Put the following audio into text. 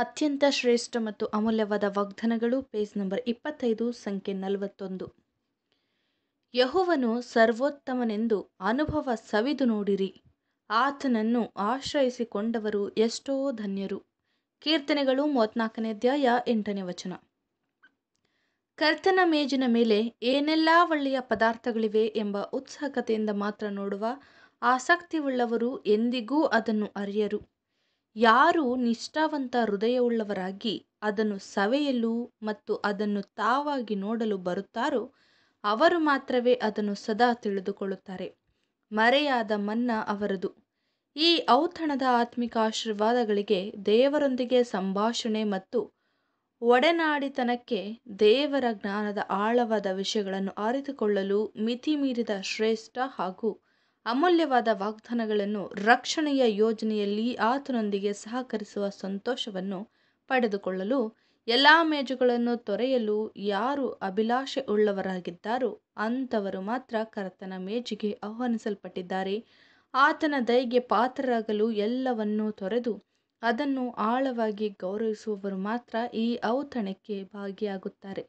ಅತ್ಯಂತ ಶ್ರೇಷ್ಠ ಮತ್ತು ಅಮೂಲ್ಯವಾದ ವಾಗ್ದಾನಗಳು ಪೇಜ್ ನಂಬರ್ ಇಪ್ಪತ್ತೈದು ಸಂಖ್ಯೆ ನಲವತ್ತೊಂದು ಯಹುವನು ಸರ್ವೋತ್ತಮನೆಂದು ಅನುಭವ ಸವಿದು ನೋಡಿರಿ ಆತನನ್ನು ಆಶ್ರಯಿಸಿಕೊಂಡವರು ಎಷ್ಟೋ ಧನ್ಯರು ಕೀರ್ತನೆಗಳು ಮೂವತ್ನಾಲ್ಕನೇ ಅಧ್ಯಾಯ ಎಂಟನೇ ವಚನ ಕರ್ತನ ಮೇಜಿನ ಮೇಲೆ ಏನೆಲ್ಲ ಒಳ್ಳೆಯ ಪದಾರ್ಥಗಳಿವೆ ಎಂಬ ಉತ್ಸಾಹತೆಯಿಂದ ಮಾತ್ರ ನೋಡುವ ಆಸಕ್ತಿ ಉಳ್ಳವರು ಎಂದಿಗೂ ಅದನ್ನು ಅರಿಯರು ಯಾರು ನಿಷ್ಠಾವಂತ ಹೃದಯವುಳ್ಳವರಾಗಿ ಅದನ್ನು ಸವೆಯಲು ಮತ್ತು ಅದನ್ನು ತಾವಾಗಿ ನೋಡಲು ಬರುತ್ತಾರೋ ಅವರು ಮಾತ್ರವೇ ಅದನ್ನು ಸದಾ ತಿಳಿದುಕೊಳ್ಳುತ್ತಾರೆ ಮರೆಯಾದ ಮನ್ನಾ ಅವರದು ಈ ಔತಣದ ಆತ್ಮಿಕ ಆಶೀರ್ವಾದಗಳಿಗೆ ದೇವರೊಂದಿಗೆ ಸಂಭಾಷಣೆ ಮತ್ತು ಒಡನಾಡಿತನಕ್ಕೆ ದೇವರ ಜ್ಞಾನದ ಆಳವಾದ ವಿಷಯಗಳನ್ನು ಅರಿತುಕೊಳ್ಳಲು ಮಿತಿ ಮೀರಿದ ಶ್ರೇಷ್ಠ ಹಾಗೂ ಅಮೂಲ್ಯವಾದ ವಾಗ್ದಾನಗಳನ್ನು ರಕ್ಷಣೆಯ ಯೋಜನೆಯಲ್ಲಿ ಆತನೊಂದಿಗೆ ಸಹಕರಿಸುವ ಸಂತೋಷವನ್ನು ಪಡೆದುಕೊಳ್ಳಲು ಎಲ್ಲ ಮೇಜುಗಳನ್ನು ತೊರೆಯಲು ಯಾರು ಅಭಿಲಾಷೆ ಉಳ್ಳವರಾಗಿದ್ದಾರೋ ಅಂಥವರು ಮಾತ್ರ ಕರ್ತನ ಮೇಜಿಗೆ ಆಹ್ವಾನಿಸಲ್ಪಟ್ಟಿದ್ದಾರೆ ಆತನ ದಯೆಗೆ ಪಾತ್ರರಾಗಲು ಎಲ್ಲವನ್ನೂ ತೊರೆದು ಅದನ್ನು ಆಳವಾಗಿ ಗೌರವಿಸುವವರು ಮಾತ್ರ ಈ ಔತಣಕ್ಕೆ ಭಾಗಿಯಾಗುತ್ತಾರೆ